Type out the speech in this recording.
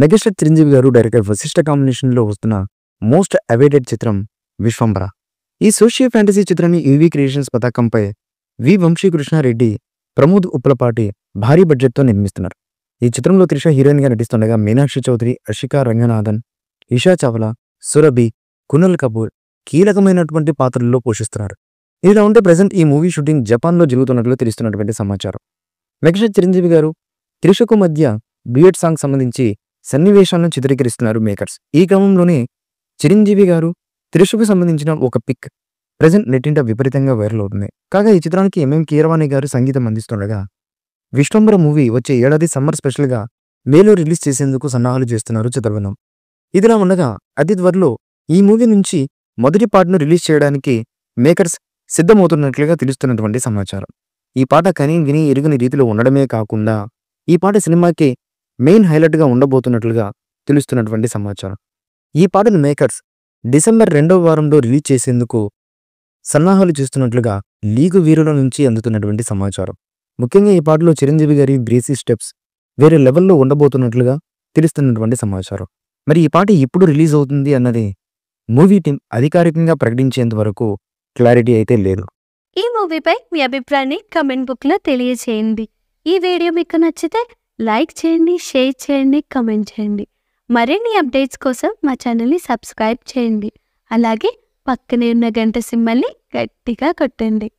megastar Chiranjeevi గారు director Vasishta కాంబినేషన్లో వస్తున్న మోస్ట్ అవైటెడ్ చిత్రం విశ్వంబర ఈ సోషియల్ ఫ్యాంటసీ చిత్రాన్ని ఈవీ క్రియేషన్స్ పతాకంపై వి వంశీ కృష్ణారెడ్డి ప్రమోద్ ఉప్పలపాటి భారీ బడ్జెట్తో నిర్మిస్తున్నారు ఈ చిత్రంలో త్రిష హీరోయిన్గా నటిస్తుండగా మీనాక్షి చౌదరి అషిక రంగనాథన్ ఇషా చావ్లా సురభి కునల్ కపూర్ కీలకమైనటువంటి పాత్రల్లో పోషిస్తున్నారు ఇలా ఉంటే ప్రజెంట్ ఈ మూవీ షూటింగ్ జపాన్లో జరుగుతున్నట్లు తెలుస్తున్నటువంటి సమాచారం వెంకట చిరంజీవి గారు త్రిషకు మధ్య డ్యూయట్ సాంగ్ సంబంధించి సన్నివేశాలను చిత్రీకరిస్తున్నారు మేకర్స్ ఈ క్రమంలోనే చిరంజీవి గారు త్రిషుకు సంబంధించిన ఒక పిక్ ప్రజెంట్ నెట్టింట విపరీతంగా వైరల్ అవుతుంది కాగా ఈ చిత్రానికి ఎంఎం కీరవాణి గారు సంగీతం అందిస్తుండగా విశ్వంబర మూవీ వచ్చే ఏడాది సమ్మర్ స్పెషల్గా మేలో రిలీజ్ చేసేందుకు సన్నాహాలు చేస్తున్నారు చిత్రబృందం ఇదిలా ఉండగా అతి త్వరలో ఈ మూవీ నుంచి మొదటి పాటను రిలీజ్ చేయడానికి మేకర్స్ సిద్ధమవుతున్నట్లుగా తెలుస్తున్నటువంటి సమాచారం ఈ పాట కనీ విని ఎరుగని రీతిలో ఉండడమే కాకుండా ఈ పాట సినిమాకి మెయిన్ హైలైట్గా ఉండబోతున్నట్లుగా తెలుస్తున్నటువంటి సమాచారం ఈ పాటను మేకర్స్ డిసెంబర్ రెండవ వారంలో రిలీజ్ చేసేందుకు సన్నాహాలు చేస్తున్నట్లుగా లీగు వీరుల నుంచి అందుతున్నటువంటి సమాచారం ముఖ్యంగా ఈ పాటలో చిరంజీవి గారి గ్రేసీ స్టెప్స్ వేరే లెవెల్లో ఉండబోతున్నట్లుగా తెలుస్తున్నటువంటి సమాచారం మరి ఈ పాట ఎప్పుడు రిలీజ్ అవుతుంది అన్నది మూవీ టీం అధికారికంగా ప్రకటించేంత వరకు క్లారిటీ అయితే లేదు ఈ మూవీపై మీ అభిప్రాయాన్ని కమెంట్ లో తెలియజేయండి ఈ వీడియో మీకు నచ్చితే లైక్ చేయండి షేర్ చేయండి కమెంట్ చేయండి మరిన్ని అప్డేట్స్ కోసం మా ఛానల్ని సబ్స్క్రైబ్ చేయండి అలాగే పక్కనే ఉన్న గంట సిమ్మల్ని గట్టిగా కొట్టండి